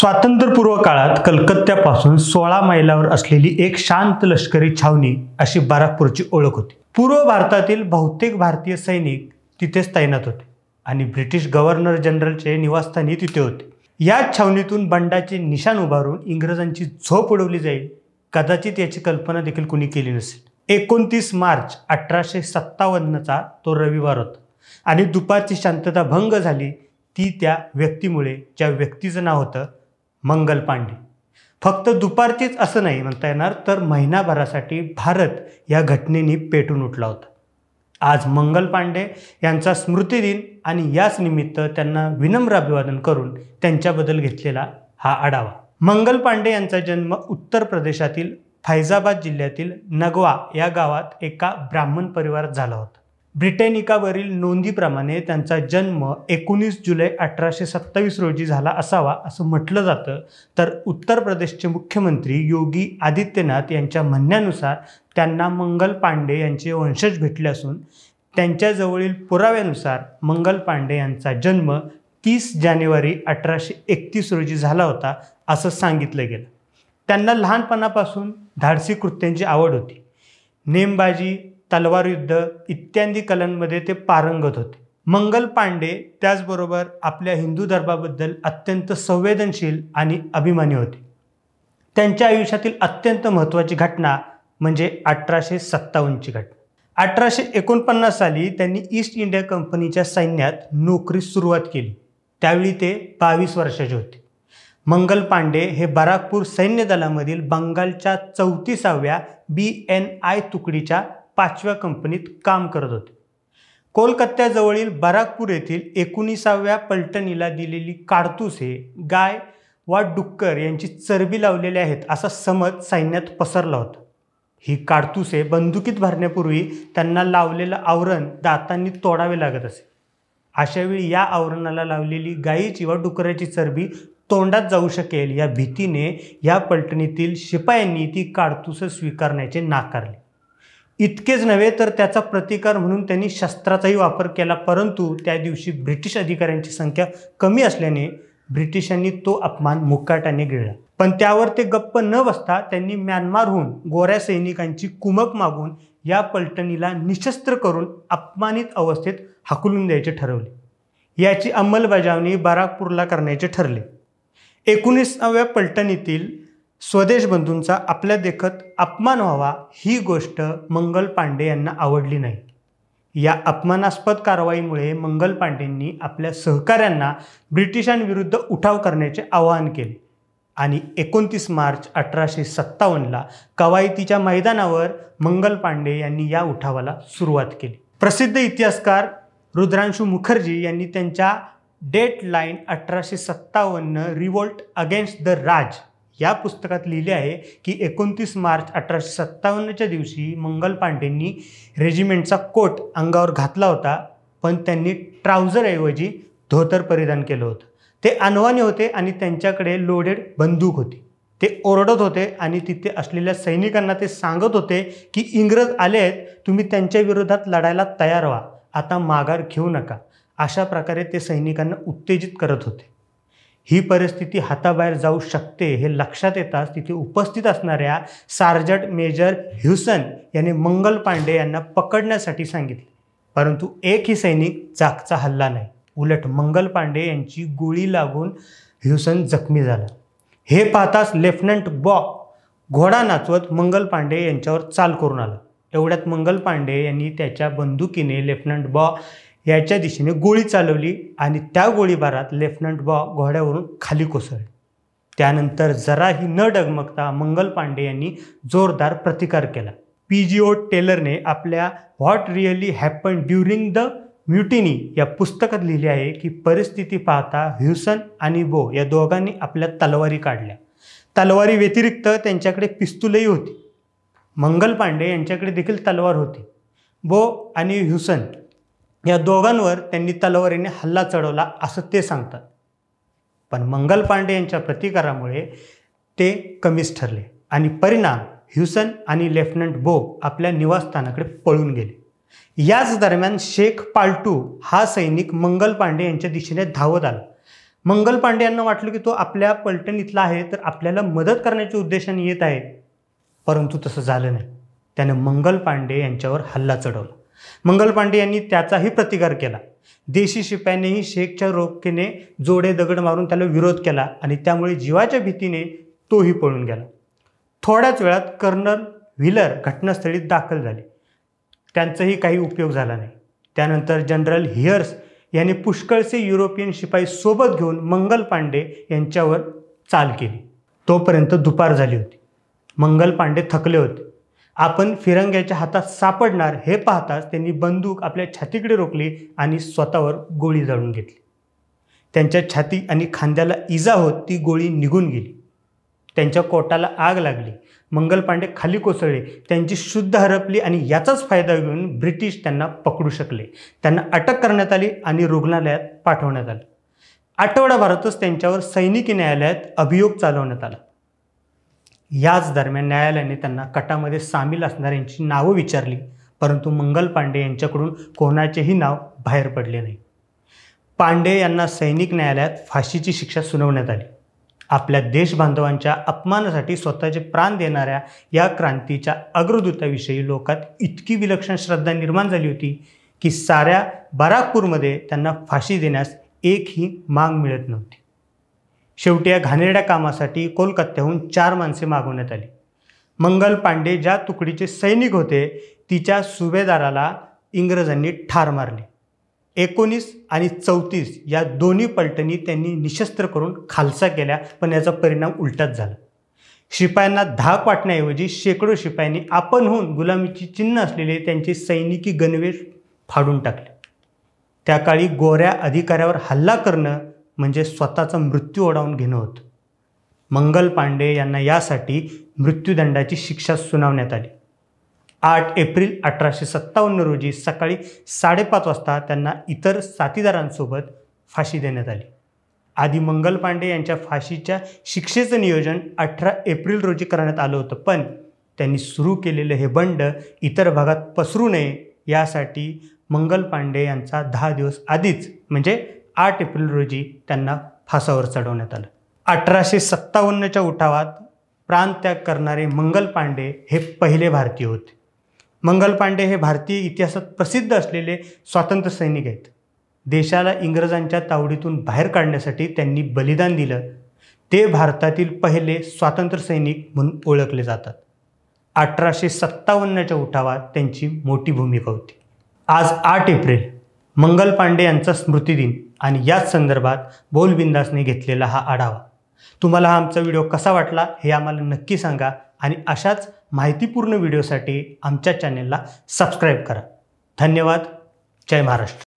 स्वातंत्र्यपूर्व काळात कलकत्त्यापासून सोळा मैलावर असलेली एक शांत लष्करी छावणी अशी बराकपूरची ओळख होती पूर्व भारतातील बहुतेक भारतीय सैनिक तिथेच तैनात होते आणि ब्रिटिश गव्हर्नर जनरलचे निवासस्थानी तिथे होते या छावणीतून बंडाचे निशाण उभारून इंग्रजांची झोप उडवली जाईल कदाचित याची कल्पना देखील कुणी केली नसेल एकोणतीस मार्च अठराशे सत्तावन्नचा तो रविवार होता आणि दुपारची शांतता भंग झाली ती त्या व्यक्तीमुळे ज्या व्यक्तीचं नाव होतं मंगल पांडे फक्त दुपारचीच असं नाही म्हणता येणार तर महिनाभरासाठी भारत या घटनेने पेटून उठला होता आज मंगल पांडे यांचा स्मृतिदिन आणि याच निमित्त त्यांना विनम्र अभिवादन करून त्यांच्याबद्दल घेतलेला हा आढावा मंगल पांडे यांचा जन्म उत्तर प्रदेशातील फैजाबाद जिल्ह्यातील नगवा या गावात एका ब्राह्मण परिवारात झाला होता ब्रिटेनिकावरील नोंदीप्रमाणे त्यांचा जन्म एकोणीस जुलै अठराशे सत्तावीस रोजी झाला असावा असं म्हटलं जातं तर उत्तर प्रदेशचे मुख्यमंत्री योगी आदित्यनाथ यांच्या म्हणण्यानुसार त्यांना मंगल पांडे यांचे वंशज भेटले असून त्यांच्याजवळील पुराव्यानुसार मंगल पांडे यांचा जन्म तीस जानेवारी अठराशे एकतीस रोजी झाला होता असं सांगितलं गेलं त्यांना लहानपणापासून धाडसी कृत्यांची आवड होती नेमबाजी तलवार युद्ध इत्यादी कलांमध्ये ते पारंगत होते मंगल पांडे त्याचबरोबर आपल्या हिंदू धर्माबद्दल अत्यंत संवेदनशील आणि अभिमानी होते त्यांच्या आयुष्यातील अत्यंत महत्त्वाची घटना म्हणजे अठराशे सत्तावन्नची घटना अठराशे एकोणपन्नास साली त्यांनी ईस्ट इंडिया कंपनीच्या सैन्यात नोकरी सुरुवात केली त्यावेळी ते बावीस वर्षाचे होते मंगल पांडे हे बराकपूर सैन्य दलामधील बंगालच्या चौतीसाव्या बी एन आय तुकडीच्या पाचव्या कंपनीत काम करत होते कोलकात्याजवळील बराकपूर येथील एकोणीसाव्या पलटणीला दिलेली काडतुसे गाय वा डुक्कर यांची चरबी लावलेली आहेत असा समज सैन्यात पसरला होता ही काडतुसे बंदुकीत भरण्यापूर्वी त्यांना लावलेलं आवरण दातांनी तोडावे लागत असे अशावेळी या आवरणाला लावलेली गायीची वा डुकराची चरबी तोंडात जाऊ शकेल या भीतीने या पलटणीतील शिपायांनी ती काडतुसं स्वीकारण्याचे नाकारले इतकेच नव्हे तर त्याचा प्रतिकार म्हणून त्यांनी शस्त्राचाही वापर केला परंतु त्या दिवशी ब्रिटिश अधिकाऱ्यांची संख्या कमी असल्याने ब्रिटिशांनी तो अपमान मुक्काटाने गिळला पण त्यावर ते गप्प न बसता त्यांनी म्यानमारहून गोऱ्या सैनिकांची कुमक मागून या पलटणीला निशस्त्र करून अपमानित अवस्थेत हाकलून द्यायचे ठरवले याची अंमलबजावणी बाराकपूरला करण्याचे ठरले एकोणीसाव्या पलटणीतील स्वदेश बंधूंचा आपल्या देखत अपमान व्हावा ही गोष्ट मंगल पांडे यांना आवडली नाही या अपमानास्पद कारवाईमुळे मंगल पांडेंनी आपल्या सहकाऱ्यांना ब्रिटिशांविरुद्ध उठाव करण्याचे आवाहन केले आणि एकोणतीस मार्च अठराशे सत्तावन्नला कवायतीच्या मैदानावर मंगल पांडे यांनी या उठावाला सुरुवात केली प्रसिद्ध इतिहासकार रुद्रांशू मुखर्जी यांनी त्यांच्या डेट लाईन अठराशे सत्तावन्न रिवोल्ट अगेन्स्ट द राज या पुस्तकात लिहिले आहे की एकोणतीस मार्च अठराशे सत्तावन्नच्या दिवशी मंगल पांडेंनी रेजिमेंटचा कोट अंगावर घातला होता पण त्यांनी ट्राउझरऐवजी धोतर परिधान केलं होतं ते अनवाने होते आणि त्यांच्याकडे लोडेड बंदूक होती ते ओरडत होते आणि तिथे असलेल्या सैनिकांना ते सांगत होते की इंग्रज आले आहेत तुम्ही त्यांच्या विरोधात लढायला तयार व्हा आता माघार घेऊ नका अशा प्रकारे ते सैनिकांना उत्तेजित करत होते ही परिस्थिती हाताबाहेर जाऊ शकते हे लक्षात येताच तिथे उपस्थित असणाऱ्या सार्जट मेजर ह्युसन यांनी मंगल पांडे यांना पकडण्यासाठी सांगितले परंतु एकही सैनिक जागचा हल्ला नाही उलट मंगल पांडे यांची गोळी लागून ह्युसन जखमी झाला हे पाहताच लेफ्टनंट बॉ घोडा नाचवत मंगल पांडे यांच्यावर चाल करून आला एवढ्यात मंगल पांडे यांनी त्याच्या बंदुकीने लेफ्टनंट बॉ याच्या दिशेने गोळी चालवली आणि त्या गोळीबारात लेफ्टनंट बॉ घोड्यावरून खाली कोसळले त्यानंतर जराही न डगमगता मंगल पांडे यांनी जोरदार प्रतिकार केला पी जी ओ टेलरने आपल्या what really happen during the mutiny या पुस्तकात लिहिले आहे की परिस्थिती पाहता ह्युसन आणि बो या दोघांनी आपल्या तलवारी काढल्या तलवारी व्यतिरिक्त त्यांच्याकडे पिस्तुलही होती मंगल पांडे यांच्याकडे देखील तलवार होती बो आणि ह्युसन या दोघांवर त्यांनी तलवारीने हल्ला चढवला असं ते सांगतात पण मंगल पांडे यांच्या प्रतिकारामुळे ते कमीच ठरले आणि परिणाम ह्युसन आणि लेफ्टनंट बो आपल्या निवासस्थानाकडे पळून गेले याच दरम्यान शेख पालटू हा सैनिक मंगल पांडे यांच्या दिशेने धावत आला मंगल पांडे यांना वाटलं की तो आपल्या पलटण इथला आहे तर आपल्याला मदत करण्याच्या उद्देशाने येत आहे परंतु तसं झालं नाही त्यानं मंगल पांडे यांच्यावर हल्ला चढवला मंगल पांडे यांनी त्याचाही प्रतिकार केला देशी शिपायांनीही शेखच्या रोखेने जोडे दगड मारून त्याला विरोध केला आणि त्यामुळे जीवाच्या भीतीने तोही पळून गेला थोड्याच वेळात कर्नल व्हिलर घटनास्थळी दाखल झाले त्यांचाही काही उपयोग झाला नाही त्यानंतर जनरल हियर्स यांनी पुष्कळसे युरोपियन शिपाई सोबत घेऊन मंगल पांडे यांच्यावर चाल केली तोपर्यंत दुपार झाली होती मंगल पांडे थकले होते आपण फिरंग्याच्या हातात सापडणार हे पाहताच त्यांनी बंदूक आपल्या छातीकडे रोखली आणि स्वतःवर गोळी जाळून घेतली त्यांच्या छाती आणि खांद्याला इजा होत ती गोळी निघून गेली त्यांच्या कोटाला आग लागली मंगल पांडे खाली कोसळले त्यांची शुद्ध हरपली आणि याचाच फायदा घेऊन ब्रिटिश त्यांना पकडू शकले त्यांना अटक करण्यात आली आणि रुग्णालयात पाठवण्यात आलं आठवडाभरातच त्यांच्यावर सैनिकी न्यायालयात अभियोग चालवण्यात आला याच दरम्यान न्यायालयाने त्यांना कटामध्ये सामील असणाऱ्यांची नावं विचारली परंतु मंगल पांडे यांच्याकडून कोणाचेही नाव बाहेर पडले नाही पांडे यांना सैनिक न्यायालयात फाशीची शिक्षा सुनावण्यात आली आपल्या देशबांधवांच्या अपमानासाठी स्वतःचे प्राण देणाऱ्या या क्रांतीच्या अग्रदूताविषयी लोकात इतकी विलक्षण श्रद्धा निर्माण झाली होती की साऱ्या बराकपूरमध्ये त्यांना फाशी देण्यास एकही मांग मिळत नव्हती शेवटी या घाणेरड्या कामासाठी कोलकात्याहून चार माणसे मागवण्यात आली मंगल पांडे ज्या तुकडीचे सैनिक होते तिच्या सुभेदाराला इंग्रजांनी ठार मारले एकोणीस आणि चौतीस या दोन्ही पलटणी त्यांनी निशस्त्र करून खालसा केल्या पण याचा परिणाम उलटाच झाला शिपायांना धाक वाटण्याऐवजी शेकडो शिपायांनी आपण होऊन गुलामीची चिन्ह असलेले त्यांचे सैनिकी गणवेश फाडून टाकले त्या काळी गोऱ्या अधिकाऱ्यावर हल्ला करणं म्हणजे स्वतःचा मृत्यू ओढावून घेणं होतं मंगल पांडे यांना यासाठी मृत्यूदंडाची शिक्षा सुनावण्यात आली आठ एप्रिल अठराशे सत्तावन्न रोजी सकाळी साडेपाच वाजता त्यांना इतर साथीदारांसोबत फाशी देण्यात आली आधी मंगल पांडे यांच्या फाशीच्या शिक्षेचं नियोजन अठरा एप्रिल रोजी करण्यात आलं होतं पण त्यांनी सुरू केलेलं हे बंड इतर भागात पसरू नये यासाठी मंगल पांडे यांचा दहा दिवस आधीच म्हणजे आठ एप्रिल रोजी त्यांना फासावर चढवण्यात आलं अठराशे सत्तावन्नच्या उठावात प्राणत्याग करणारे मंगल पांडे हे पहिले भारतीय होते मंगल पांडे हे भारतीय इतिहासात प्रसिद्ध असलेले स्वातंत्र्य सैनिक आहेत देशाला इंग्रजांच्या तावडीतून बाहेर काढण्यासाठी त्यांनी बलिदान दिलं ते भारतातील पहिले स्वातंत्र्य सैनिक म्हणून ओळखले जातात अठराशे सत्तावन्नच्या उठावात त्यांची मोठी भूमिका होती आज आठ एप्रिल मंगल पांडे यांचा स्मृतिदिन आणि याच संदर्भात बोलबिंदासने घेतलेला हा आढावा तुम्हाला हा आमचा व्हिडिओ कसा वाटला हे आम्हाला नक्की सांगा आणि अशाच माहितीपूर्ण व्हिडिओसाठी आमच्या चॅनेलला सबस्क्राईब करा धन्यवाद जय महाराष्ट्र